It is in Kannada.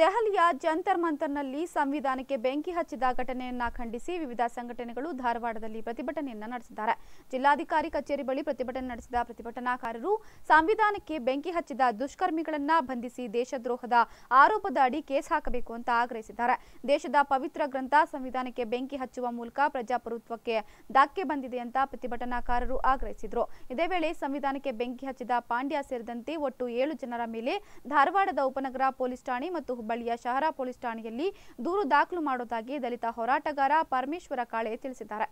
ದೆಹಲಿಯ ಜಂತರ್ ಮಂತರ್ನಲ್ಲಿ ಸಂವಿಧಾನಕ್ಕೆ ಬೆಂಕಿ ಹಚ್ಚಿದ ಘಟನೆಯನ್ನ ಖಂಡಿಸಿ ವಿವಿಧ ಸಂಘಟನೆಗಳು ಧಾರವಾಡದಲ್ಲಿ ಪ್ರತಿಭಟನೆಯನ್ನ ನಡೆಸಿದ್ದಾರೆ ಜಿಲ್ಲಾಧಿಕಾರಿ ಕಚೇರಿ ಬಳಿ ಪ್ರತಿಭಟನೆ ನಡೆಸಿದ ಪ್ರತಿಭಟನಾಕಾರರು ಸಂವಿಧಾನಕ್ಕೆ ಬೆಂಕಿ ಹಚ್ಚಿದ ದುಷ್ಕರ್ಮಿಗಳನ್ನ ಬಂಧಿಸಿ ದೇಶದ್ರೋಹದ ಆರೋಪದ ಅಡಿ ಕೇಸ್ ಹಾಕಬೇಕು ಅಂತ ಆಗ್ರಹಿಸಿದ್ದಾರೆ ದೇಶದ ಪವಿತ್ರ ಗ್ರಂಥ ಸಂವಿಧಾನಕ್ಕೆ ಬೆಂಕಿ ಹಚ್ಚುವ ಮೂಲಕ ಪ್ರಜಾಪ್ರಭುತ್ವಕ್ಕೆ ಧಕ್ಕೆ ಬಂದಿದೆ ಅಂತ ಪ್ರತಿಭಟನಾಕಾರರು ಆಗ್ರಹಿಸಿದ್ರು ಇದೇ ವೇಳೆ ಸಂವಿಧಾನಕ್ಕೆ ಬೆಂಕಿ ಹಚ್ಚಿದ ಪಾಂಡ್ಯ ಸೇರಿದಂತೆ ಒಟ್ಟು ಏಳು ಜನರ ಮೇಲೆ ಧಾರವಾಡದ ಉಪನಗರ ಪೊಲೀಸ್ ಠಾಣೆ ಮತ್ತು ಹುಬ್ಬಳ್ಳಿಯ ಶಹರ ಪೊಲೀಸ್ ಠಾಣೆಯಲ್ಲಿ ದೂರು ದಾಖಲು ಮಾಡುವುದಾಗಿ ದಲಿತ ಹೋರಾಟಗಾರ ಪರಮೇಶ್ವರ ಕಾಳೆ ತಿಳಿಸಿದ್ದಾರೆ